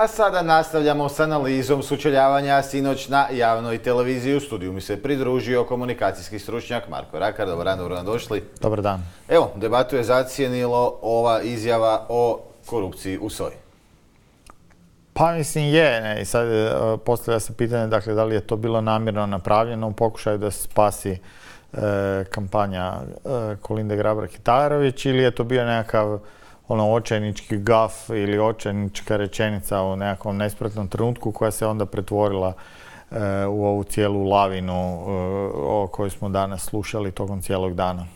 A sada nastavljamo s analizom sučeljavanja sinoć na javnoj televiziji. U studiju mi se pridružio komunikacijski stručnjak Marko Rakar. Dobar dan, dobro došli. Dobar dan. Evo, debatu je zacijenilo ova izjava o korupciji u SOJ. Pa mislim je, i sad e, postavlja se pitanje dakle, da li je to bilo namjerno napravljeno u pokušaju da se spasi e, kampanja e, Kolinde Grabar-Kitarović ili je to bio nekakav ono očajnički gaf ili očajnička rečenica u nekakvom nespretnom trenutku koja se onda pretvorila eh, u ovu cijelu lavinu eh, o kojoj smo danas slušali tokom cijelog dana.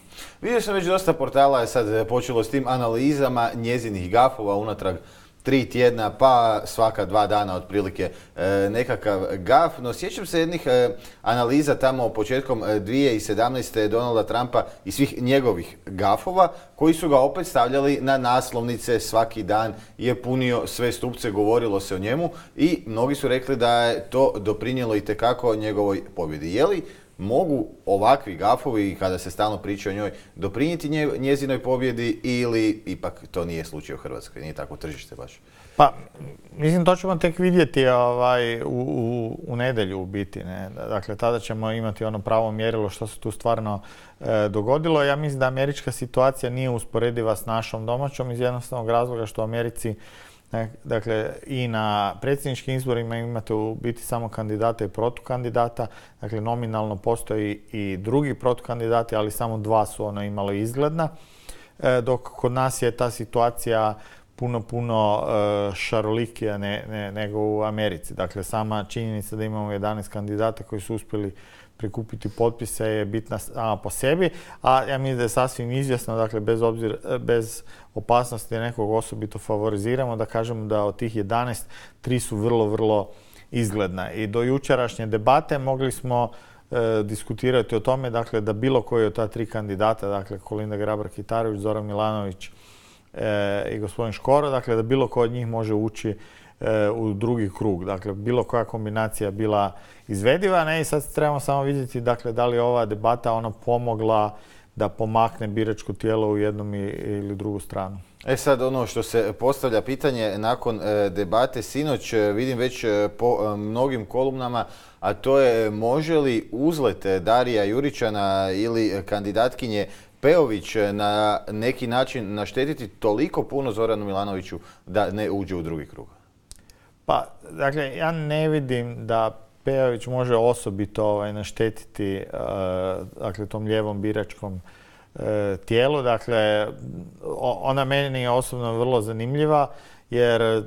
Vidio sam već dosta portala je sad počelo s tim analizama njezinih gafova unatrag tri tjedna, pa svaka dva dana otprilike e, nekakav gaf. No sjećam se jednih e, analiza tamo početkom 2017. E, Donalda Trumpa i svih njegovih gafova koji su ga opet stavljali na naslovnice svaki dan je punio sve stupce, govorilo se o njemu i mnogi su rekli da je to doprinijelo i tekako njegovoj pobjedi. Je li mogu ovakvi gafovi, kada se stalno priča o njoj, doprinijeti njezinoj pobjedi ili ipak to nije slučaj u Hrvatskoj, nije tako tržište baš? Pa, mislim, to ćemo tek vidjeti ovaj, u, u, u nedjelju u biti. Dakle, tada ćemo imati ono pravo mjerilo što se tu stvarno e, dogodilo. Ja mislim da američka situacija nije usporediva s našom domaćom iz jednostavnog razloga što u Americi Dakle, i na predsjedničkim izborima imate u biti samo kandidata i protukandidata. Dakle, nominalno postoji i drugi protukandidati, ali samo dva su ono imalo izgledna. E, dok kod nas je ta situacija puno, puno e, šarolikija nego u Americi. Dakle, sama činjenica da imamo 11 kandidata koji su uspjeli prikupiti potpise je bitna sama po sebi, a ja mislim da je sasvim izvjesno, dakle, bez, obzir, bez opasnosti nekog osobito favoriziramo, da kažemo da od tih 11, tri su vrlo, vrlo izgledna. I do jučerašnje debate mogli smo e, diskutirati o tome, dakle, da bilo koji od ta tri kandidata, dakle, Kolinda Grabar-Kitarović, Zoran Milanović e, i gospodin Škoro, dakle, da bilo ko od njih može ući u drugi krug. Dakle, bilo koja kombinacija bila izvediva, ne, i sad trebamo samo vidjeti, dakle, da li je ova debata ona pomogla da pomakne biračko tijelo u jednom ili drugu stranu. E sad ono što se postavlja pitanje nakon e, debate sinoć e, vidim već e, po mnogim kolumnama, a to je može li uzlet Darija Jurićana ili kandidatkinje Peović na neki način naštetiti toliko puno Zoranu Milanoviću da ne uđe u drugi krug? Pa, dakle, ja ne vidim da Pejović može osobito ovaj, naštetiti eh, dakle, tom ljevom biračkom eh, tijelu. Dakle, ona meni je osobno vrlo zanimljiva jer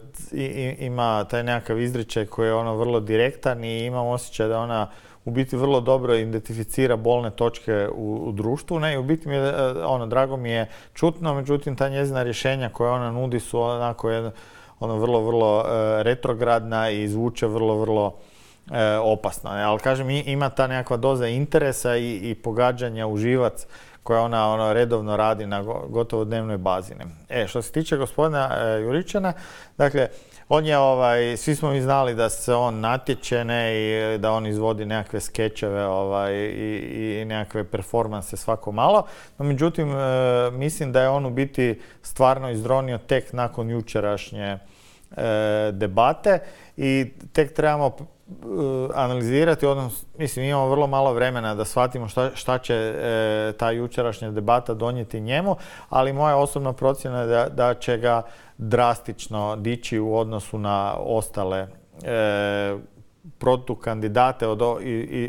ima taj nekakav izričaj koji je ono vrlo direktan i imam osjećaj da ona u biti vrlo dobro identificira bolne točke u, društvu. Ne, i u biti mi je, eh, ono, drago mi je čutno, međutim, ta njezina rješenja koja ona nudi su onako jedno, ono vrlo, vrlo e, retrogradna i zvuče vrlo, vrlo e, opasno. Ali kažem, ima ta nekakva doza interesa i, i pogađanja uživac živac koja ona ono, redovno radi na gotovo dnevnoj bazini. E, što se tiče gospodina e, Juričana, dakle, on je, ovaj, svi smo mi znali da se on natječe ne, i e, da on izvodi nekakve skečeve ovaj, i, nekakve performanse svako malo. No, međutim, e, mislim da je on u biti stvarno izdronio tek nakon jučerašnje e, debate i tek trebamo Eh, analizirati, odnosno, mislim, imamo vrlo malo vremena da shvatimo šta, šta će eh, ta jučerašnja debata donijeti njemu, ali moja osobna procjena je da, da će ga drastično dići u odnosu na ostale eh, protukandidate od,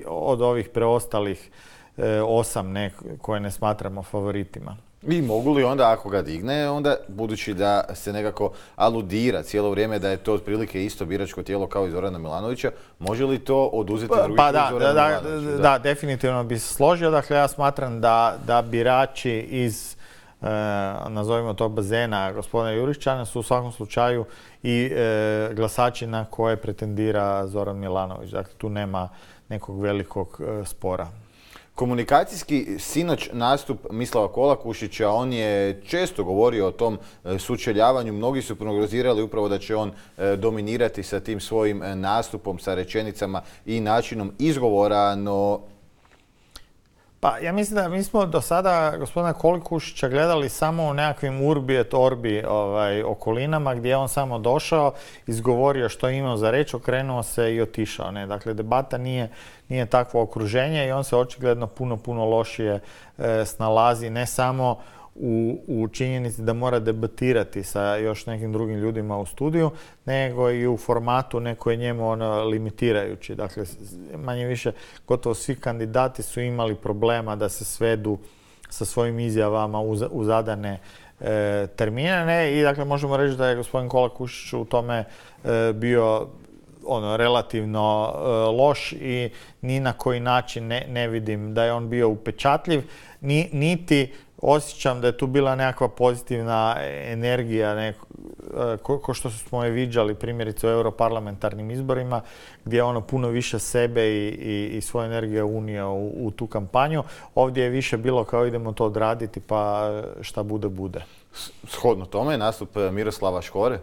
od ovih preostalih e, osam koje ne smatramo favoritima. I mogu li onda, ako ga digne, onda budući da se nekako aludira cijelo vrijeme da je to otprilike isto biračko tijelo kao i Zorana Milanovića, može li to oduzeti pa, pa da, da, da, definitivno bi se složio. Dakle, ja smatram da, da birači iz e, nazovimo to bazena gospodina Jurišćana su u svakom slučaju i e, glasači na koje pretendira Zoran Milanović. Dakle, tu nema nekog velikog e, spora. Komunikacijski sinoć nastup Mislava Kolakušića, on je često govorio o tom e, sučeljavanju, mnogi su prognozirali upravo da će on e, dominirati sa tim svojim e, nastupom, sa rečenicama i načinom izgovora, no pa ja mislim da mi smo do sada gospodina Kolikušića gledali samo u nekakvim urbi et orbi ovaj, okolinama gdje je on samo došao, izgovorio što je imao za reč okrenuo se i otišao. Ne? Dakle, debata nije, nije takvo okruženje i on se očigledno puno, puno lošije eh, snalazi, ne samo u, činjenici da mora debatirati sa još nekim drugim ljudima u studiju, nego i u formatu neko je njemu ono limitirajući. Dakle, manje više, gotovo svi kandidati su imali problema da se svedu sa svojim izjavama u, zadane e, termine. I dakle, možemo reći da je gospodin Kolakušić u tome e, bio ono relativno e, loš i ni na koji način ne, vidim da je on bio upečatljiv, niti osjećam da je tu bila nekakva pozitivna energija, e, ko, što smo je viđali primjerice u europarlamentarnim izborima, gdje je ono puno više sebe i, i, i svoje energije unio u, u tu kampanju. Ovdje je više bilo kao idemo to odraditi pa šta bude, bude. Shodno tome je nastup e, Miroslava Škore,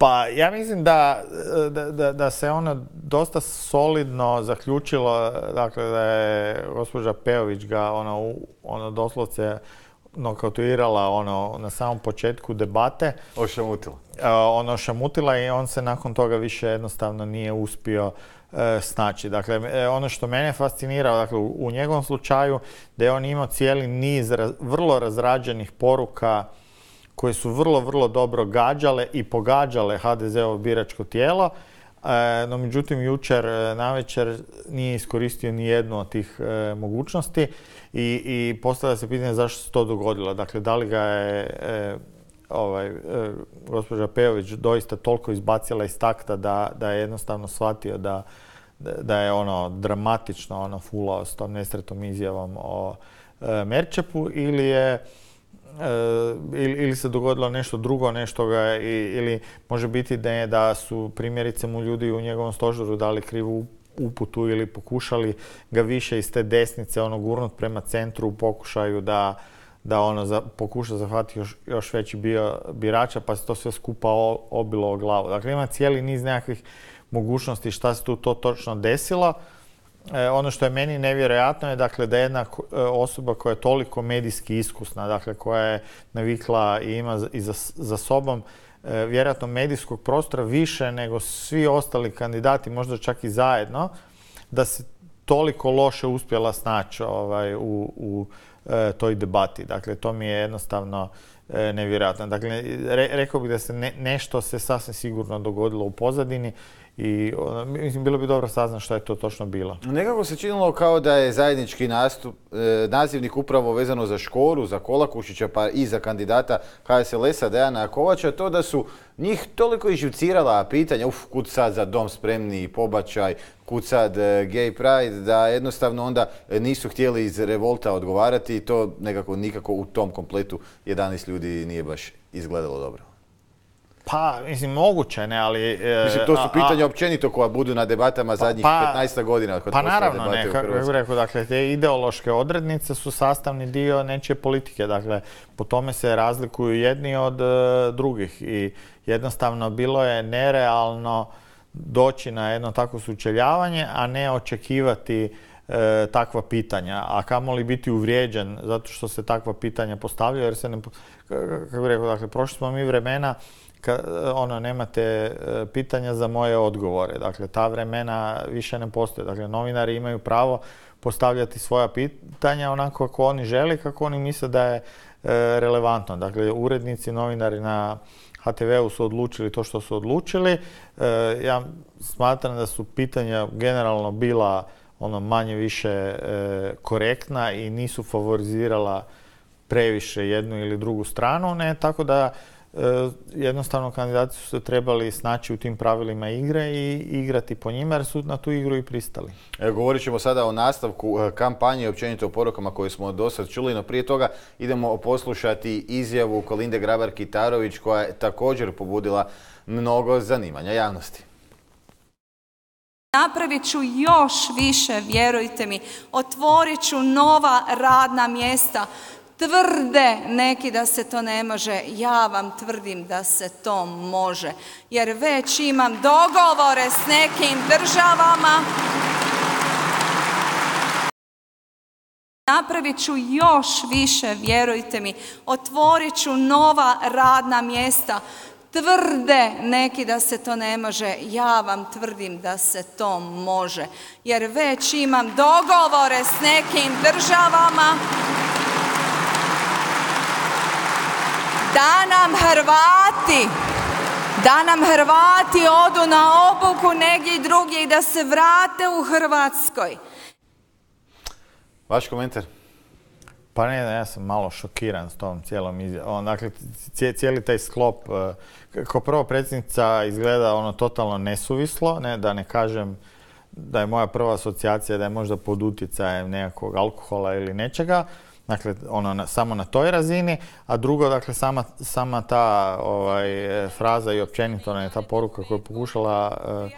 pa ja mislim da, da, da, da se ono dosta solidno zaključilo, dakle da je gospođa Peović ga ono, ono doslovce nokautuirala ono na samom početku debate. Ošamutila. E, ono šamutila i on se nakon toga više jednostavno nije uspio e, snaći. Dakle, e, ono što mene fascinira dakle, u njegovom slučaju, da je on imao cijeli niz vrlo razrađenih poruka koje su vrlo, vrlo dobro gađale i pogađale HDZ-ovo biračko tijelo. E, no, međutim, jučer e, navečer nije iskoristio ni jednu od tih e, mogućnosti i, i postavlja se pitanje zašto se to dogodilo. Dakle, da li ga je ovaj, gospođa Pejović doista toliko izbacila iz takta da, je jednostavno shvatio da, da je ono dramatično ono fulao s tom nesretnom izjavom o Merčepu ili je Eh, ili, se dogodilo nešto drugo, nešto ga, ili može biti da je da su primjerice mu ljudi u njegovom stožeru dali krivu uputu ili pokušali ga više iz te desnice ono gurnut prema centru u pokušaju da, da ono pokuša zahvatiti još, veći bio birača pa se to sve skupa obilo o glavu. Dakle, ima cijeli niz nekakvih mogućnosti šta se tu to točno desilo. E, ono što je meni nevjerojatno je dakle, da jedna e, osoba koja je toliko medijski iskusna, dakle, koja je navikla i ima i za, sobom e, vjerojatno medijskog prostora više nego svi ostali kandidati, možda čak i zajedno, da se toliko loše uspjela snaći ovaj, u, toj debati. Dakle, to mi je jednostavno nevjerojatno. Dakle, rekao bih da se nešto se sasvim sigurno dogodilo u pozadini i ono, mislim, bilo bi dobro saznati što je to točno bilo. Nekako se činilo kao da je zajednički nastup, e, nazivnik upravo vezano za Škoru, za Kolakušića pa i za kandidata HSLS-a Dejana Kovača, to da su njih toliko iživcirala pitanja, uf, kud sad za dom spremni, pobačaj, kud sad e, gay pride, da jednostavno onda nisu htjeli iz revolta odgovarati i to nekako nikako u tom kompletu 11 ljudi nije baš izgledalo dobro. Pa, mislim, moguće, ne, ali... E, mislim, to su pitanja općenito koja budu na debatama pa, zadnjih 15 pa, godina. pa naravno, ne, kako bih rekao, dakle, te ideološke odrednice su sastavni dio nečije politike, dakle, po tome se razlikuju jedni od e, drugih i jednostavno bilo je nerealno doći na jedno takvo sučeljavanje, a ne očekivati e, takva pitanja, a kamoli biti uvrijeđen zato što se takva pitanja postavljaju, jer se ne... Kako bih rekao, dakle, prošli smo mi vremena ono, nemate e, pitanja za moje odgovore. Dakle, ta vremena više ne postoje. Dakle, novinari imaju pravo postavljati svoja pitanja onako kako oni žele, kako oni misle da je e, relevantno. Dakle, urednici, novinari na HTV-u su odlučili to što su odlučili. E, ja smatram da su pitanja generalno bila ono manje više korektna i nisu favorizirala previše jednu ili drugu stranu, ne, tako da E, jednostavno kandidati su se trebali snaći u tim pravilima igre i igrati po njima jer su na tu igru i pristali. govorit ćemo sada o nastavku e, kampanje i općenito o porukama koje smo do sad čuli, no prije toga idemo poslušati izjavu Kolinde Grabar-Kitarović koja je također pobudila mnogo zanimanja javnosti. Napravit ću još više, vjerujte mi. Otvorit ću nova radna mjesta tvrde neki da se to ne može, ja vam tvrdim da se to može. Jer već imam dogovore s nekim državama. Napravit ću još više, vjerujte mi. Otvorit ću nova radna mjesta. Tvrde neki da se to ne može, ja vam tvrdim da se to može. Jer već imam dogovore s nekim državama. da nam Hrvati da nam Hrvati odu na obuku negdje drugdje i da se vrate u Hrvatskoj. Vaš komentar? Pa ne, ja sam malo šokiran s tom cijelom izjavom. Dakle, cijeli taj sklop, eh, kao prvo predsjednica izgleda ono totalno nesuvislo, da ne kažem da je moja prva asocijacija da je možda pod utjecajem nekakvog alkohola ili nečega. Dakle, ono, na, samo na toj razini, a drugo, dakle, sama, sama ta ovaj, fraza i općenito je ta poruka koju je pokušala eh,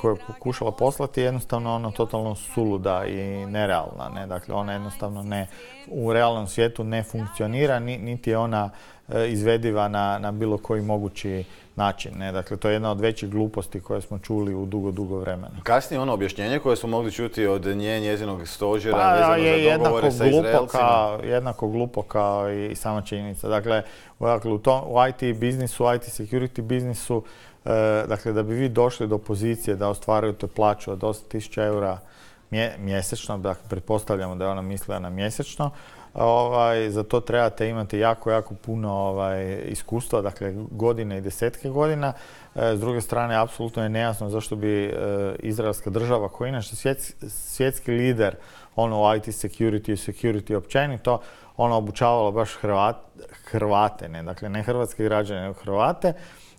koju je pokušala poslati jednostavno ono totalno suluda i nerealna. Ne? Dakle, ona jednostavno ne, u realnom svijetu ne funkcionira, niti je ona eh, izvediva na, na bilo koji mogući način. Ne? Dakle, to je jedna od većih gluposti koje smo čuli u dugo, dugo vremena. Kasnije ono objašnjenje koje smo mogli čuti od nje, njezinog stožera, pa, je za jednako glupoka, Jednako glupo kao i sama činjenica. Dakle, dakle u, tom, u IT biznisu, IT security biznisu, eh, dakle, da bi vi došli do pozicije da ostvarujete plaću od 8000 eura mjesečno, dakle, pretpostavljamo da je ona mislila na mjesečno, Ovaj, za to trebate imati jako, jako puno ovaj, iskustva, dakle godine i desetke godina. E, s druge strane, apsolutno je nejasno zašto bi e, izraelska država koja je inače svjetski lider ono u IT security i security općenito, ona obučavala baš Hrvate, ne, dakle ne hrvatske građane, nego Hrvate,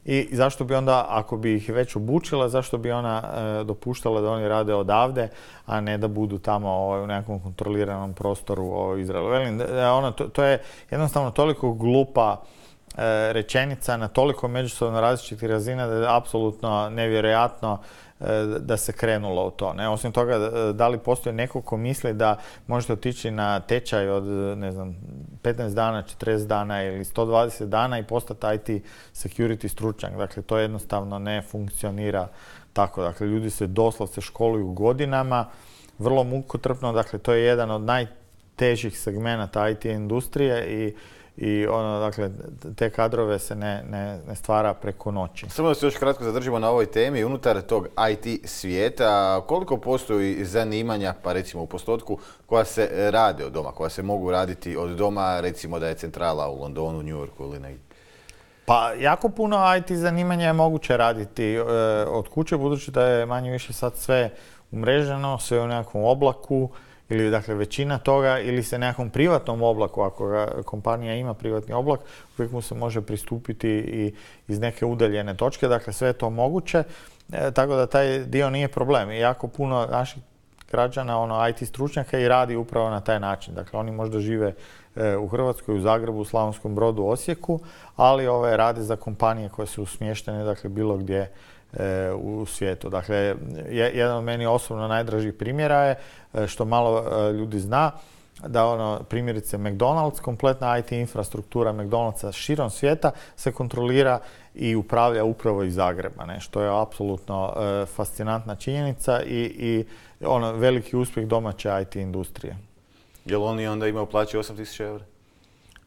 i zašto bi onda, ako bi ih već obučila, zašto bi ona e, dopuštala da oni rade odavde, a ne da budu tamo ovaj, u nekom kontroliranom prostoru o ovaj, Izraelu. Velim, e, ono, to, je jednostavno toliko glupa e, rečenica na toliko međusobno različitih razina da je apsolutno nevjerojatno da se krenulo u to. Ne? Osim toga, da li postoji neko ko misli da možete otići na tečaj od, ne znam, 15 dana, 40 dana ili 120 dana i postati IT security stručnjak. Dakle, to jednostavno ne funkcionira tako. Dakle, ljudi se doslovce školuju godinama, vrlo mukotrpno, dakle, to je jedan od najtežih segmenata IT industrije i i ono, dakle, te kadrove se ne, ne, ne stvara preko noći. Samo da se još kratko zadržimo na ovoj temi, unutar tog IT svijeta, koliko postoji zanimanja, pa recimo u postotku, koja se rade od doma, koja se mogu raditi od doma, recimo da je centrala u Londonu, New Yorku ili negdje? Pa jako puno IT zanimanja je moguće raditi e, od kuće, budući da je manje više sad sve umreženo, sve u nekakvom oblaku, ili dakle većina toga ili se nekom privatnom oblaku, ako ga kompanija ima privatni oblak, uvijek mu se može pristupiti i iz neke udaljene točke, dakle sve je to moguće, e, tako da taj dio nije problem. I jako puno naših građana, ono IT stručnjaka i radi upravo na taj način. Dakle, oni možda žive E, u Hrvatskoj, u Zagrebu, u Slavonskom brodu, u Osijeku, ali ove rade za kompanije koje su smještene, dakle, bilo gdje e, u svijetu. Dakle, jedan od meni osobno najdražih primjera je, e, što malo ljudi zna, da ono, primjerice McDonald's, kompletna IT infrastruktura McDonald'sa širom svijeta se kontrolira i upravlja upravo iz Zagreba, što je apsolutno fascinantna činjenica i, i ono, veliki uspjeh domaće IT industrije. Jel oni onda imaju plaće 8000 eura?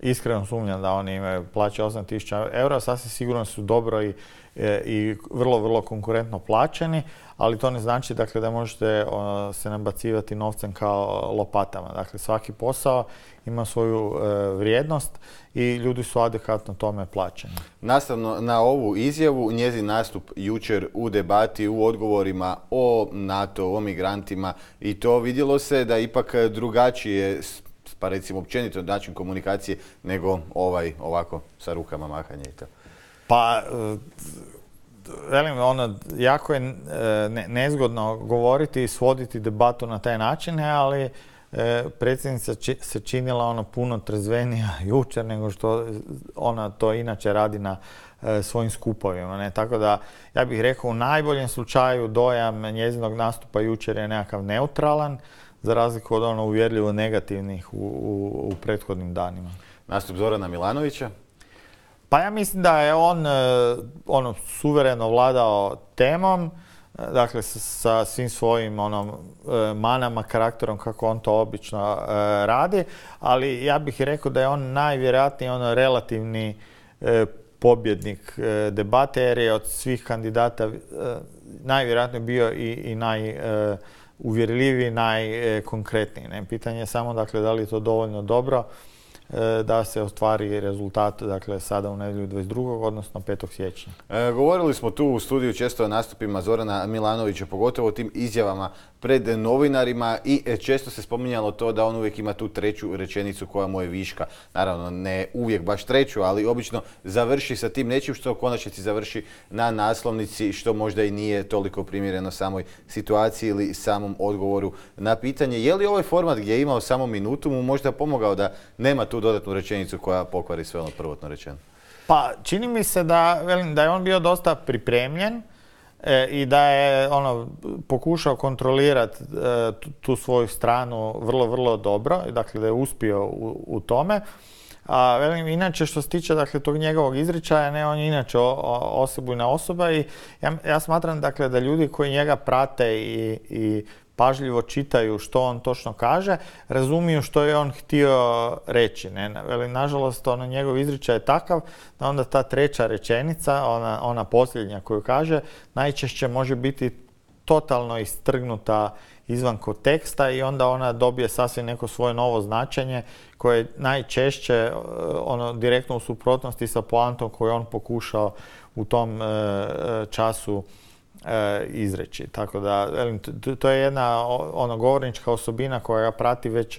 Iskreno sumnjam da oni imaju plaće 8000 eura, sasvim sigurno su dobro i E, i vrlo, vrlo konkurentno plaćeni, ali to ne znači dakle, da možete se nabacivati novcem kao lopatama. Dakle, svaki posao ima svoju e, vrijednost i ljudi su adekvatno tome plaćeni. Nastavno na ovu izjavu, njezin nastup jučer u debati, u odgovorima o NATO, o migrantima i to vidjelo se da ipak drugačije pa recimo općenito način komunikacije nego ovaj ovako sa rukama mahanje i tako. Pa, eh, velim, ono, jako je eh, nezgodno govoriti i svoditi debatu na taj način, ali eh, predsjednica se činila ono puno trezvenija jučer nego što ona to inače radi na svojim skupovima. Ne? Tako da, ja bih rekao, u najboljem slučaju dojam njezinog nastupa jučer je nekakav neutralan, za razliku od ono uvjerljivo negativnih u prethodnim danima. Nastup Zorana Milanovića? Pa ja mislim da je on e, ono suvereno vladao temom, e, dakle sa svim svojim onom e, manama, karakterom kako on to obično radi, ali ja bih rekao da je on najvjerojatniji ono relativni pobjednik debate jer je od svih kandidata najvjerojatnije bio i, i naj uvjerljiviji, najkonkretniji. Pitanje je samo dakle da li je to dovoljno dobro E, da se ostvari rezultat dakle, sada u nedjelju 22. odnosno 5. siječnja. E, govorili smo tu u studiju često o nastupima Zorana Milanovića, pogotovo o tim izjavama pred novinarima i e, često se spominjalo to da on uvijek ima tu treću rečenicu koja mu je viška. Naravno, ne uvijek baš treću, ali obično završi sa tim nečim što u konačnici završi na naslovnici, što možda i nije toliko primjereno samoj situaciji ili samom odgovoru na pitanje. Je li ovaj format gdje je imao samo minutu mu možda pomogao da nema tu dodatnu rečenicu koja pokvari sve ono prvotno rečeno? Pa čini mi se da, velim, da je on bio dosta pripremljen. E, I da je ono pokušao kontrolirati e, tu svoju stranu vrlo, vrlo dobro, dakle da je uspio u, tome. A velim, inače što se tiče dakle, tog njegovog izričaja, ne, on je inače osebujna osoba i ja, ja smatram dakle da ljudi koji njega prate i, i pažljivo čitaju što on točno kaže, razumiju što je on htio reći. Ne? nažalost, ono, njegov izričaj je takav da onda ta treća rečenica, ona, posljednja koju kaže, najčešće može biti totalno istrgnuta izvan konteksta i onda ona dobije sasvim neko svoje novo značenje koje je najčešće e, ono, direktno u suprotnosti sa poantom koju on pokušao u tom e, e, času E, izreći. Tako da, to je jedna ono govornička osobina koja ga prati već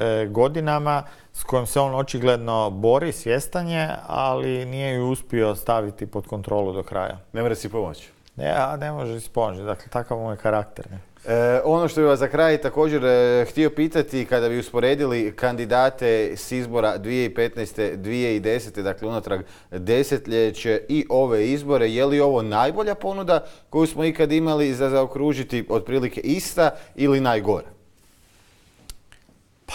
e, godinama, s kojom se on očigledno bori, svjestan je, ali nije ju uspio staviti pod kontrolu do kraja. Ne mora si pomoći? Ne, a ne može si pomoći. Dakle, takav mu je karakter. Ne? E, ono što bi vas za kraj također e, htio pitati, kada bi usporedili kandidate s izbora 2015. 2010. dakle unatrag desetljeće i ove izbore, je li ovo najbolja ponuda koju smo ikad imali za zaokružiti otprilike ista ili najgore? Pa,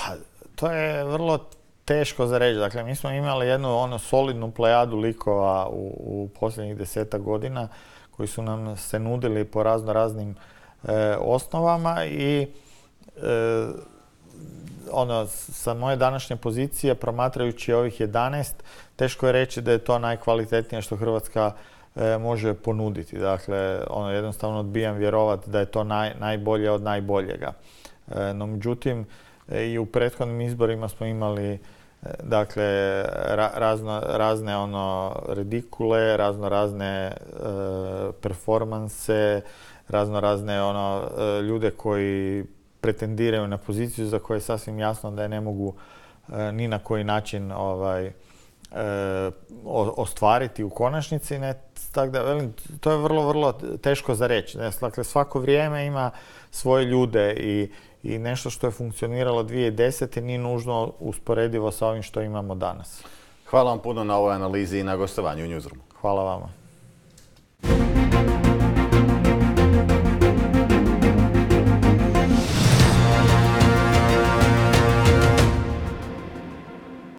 to je vrlo teško za reći. Dakle, mi smo imali jednu ono solidnu plejadu likova u, u posljednjih deseta godina koji su nam se nudili po razno raznim E, osnovama i e, ono, sa moje današnje pozicije, promatrajući ovih 11, teško je reći da je to najkvalitetnije što Hrvatska e, može ponuditi. Dakle, ono, jednostavno odbijam vjerovati da je to najbolje od najboljega. no, međutim, i u prethodnim izborima smo imali dakle, razne ono, redikule, razno razne performanse, razno razne ono, e, ljude koji pretendiraju na poziciju za koje je sasvim jasno da je ne mogu e, ni na koji način ovaj, e, ostvariti u konačnici. Ne, tako da, to je vrlo, vrlo teško za reći. Dakle, svako vrijeme ima svoje ljude i, i nešto što je funkcioniralo 2010. nije nužno usporedivo sa ovim što imamo danas. Hvala vam puno na ovoj analizi i na gostovanju u Newsroomu. Hvala vama.